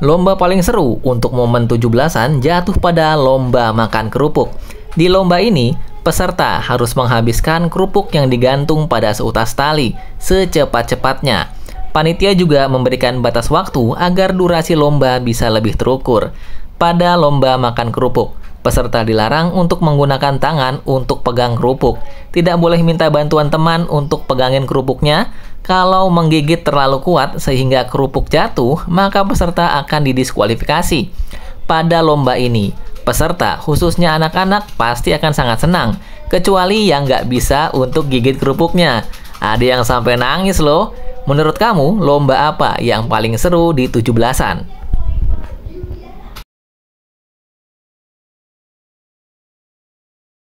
Lomba paling seru untuk momen 17-an jatuh pada lomba makan kerupuk. Di lomba ini, peserta harus menghabiskan kerupuk yang digantung pada seutas tali secepat-cepatnya. Panitia juga memberikan batas waktu agar durasi lomba bisa lebih terukur. Pada lomba makan kerupuk, peserta dilarang untuk menggunakan tangan untuk pegang kerupuk. Tidak boleh minta bantuan teman untuk pegangin kerupuknya, kalau menggigit terlalu kuat sehingga kerupuk jatuh, maka peserta akan didiskualifikasi. Pada lomba ini, peserta, khususnya anak-anak, pasti akan sangat senang, kecuali yang nggak bisa untuk gigit kerupuknya. Ada yang sampai nangis loh. Menurut kamu, lomba apa yang paling seru di tujuh belasan?